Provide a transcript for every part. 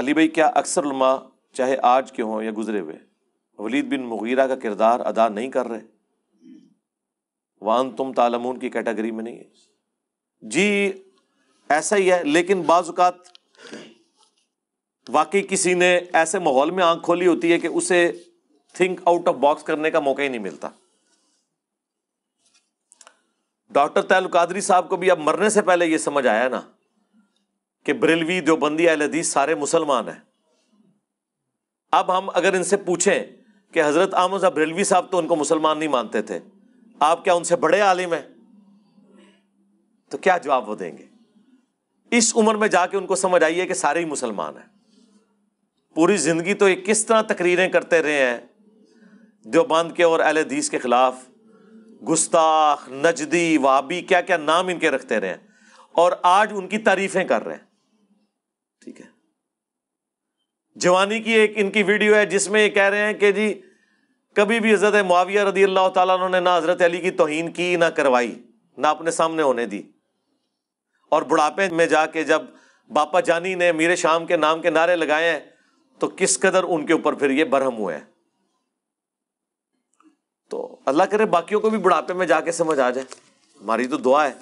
अली भाई क्या अक्सर लमा चाहे आज के हों या गुजरे हुए वलीद बिन मुगीरा का किरदार अदा नहीं कर रहे वान तुम तालमून की कैटेगरी में नहीं है जी ऐसा ही है लेकिन बाजुकात वाकई किसी ने ऐसे माहौल में आंख खोली होती है कि उसे थिंक आउट ऑफ बॉक्स करने का मौका ही नहीं मिलता डॉक्टर तैलुकादरी साहब को भी अब मरने से पहले यह समझ आया ना कि ब्रिलवी देवबंदी अहलदीस सारे मुसलमान हैं अब हम अगर इनसे पूछें कि हज़रत आमद ब्रिलवी साहब तो उनको मुसलमान नहीं मानते थे आप क्या उनसे बड़े आलिम हैं तो क्या जवाब वो देंगे इस उम्र में जाके उनको समझ आइए कि सारे ही मुसलमान हैं पूरी ज़िंदगी तो ये किस तरह तकरीरें करते रहे हैं देवबंद के और अहलदीस के ख़िलाफ़ गुस्ताख नजदी वाबी क्या क्या नाम इनके रखते रहे हैं और आज उनकी तारीफ़ें कर रहे हैं ठीक है जवानी की एक इनकी वीडियो है जिसमें ये कह रहे हैं कि जी कभी भी हजरत मुआविया रदी अल्लाह तला ने ना हजरत अली की तोहन की ना करवाई ना अपने सामने होने दी और बुढ़ापे में जाके जब बापा जानी ने मीरे शाम के नाम के नारे लगाए हैं तो किस कदर उनके ऊपर फिर ये बरहम हुए हैं तो अल्लाह करे बाकियों को भी बुढ़ापे में जाके समझ आ जाए हमारी तो दुआ है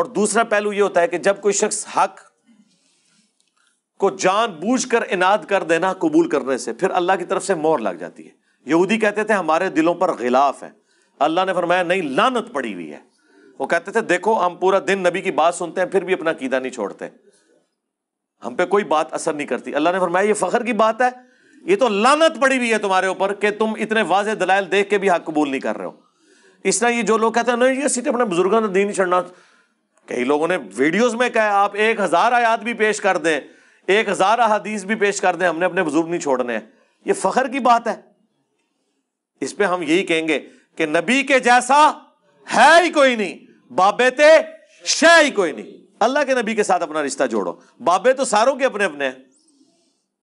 और दूसरा पहलू ये होता है कि जब कोई शख्स हक को कर इनाद कर देना कबूल करने से फिर अल्लाह की तरफ से मोर लग जाती है यहूदी कहते थे हमारे दिलों पर गिलाफ है अल्लाह ने फरमाया नहीं लानत पड़ी हुई है वो कहते थे देखो हम पूरा दिन नबी की बात सुनते हैं फिर भी अपना कीदा नहीं छोड़ते हम पे कोई बात असर नहीं करती अल्लाह ने फरमाया ये फखर की बात है ये तो लानत पड़ी हुई है तुम्हारे ऊपर कि तुम इतने वाज दलाइल देख के भी हक कबूल नहीं कर रहे हो इस तरह ये जो लोग कहते हैं नहीं ये सिर्फ अपने बुजुर्गों ने दीन छड़ना कई लोगों ने वीडियोज में कहा आप एक हजार आयात भी पेश कर दें एक हजार अहादीस भी पेश कर दें हमने अपने बुजुर्ग नहीं छोड़ने हैं ये फखर की बात है इस पे हम यही कहेंगे कि नबी के जैसा है ही कोई नहीं बाबे ते शह ही कोई नहीं अल्लाह के नबी के साथ अपना रिश्ता जोड़ो बाबे तो सारों के अपने अपने हैं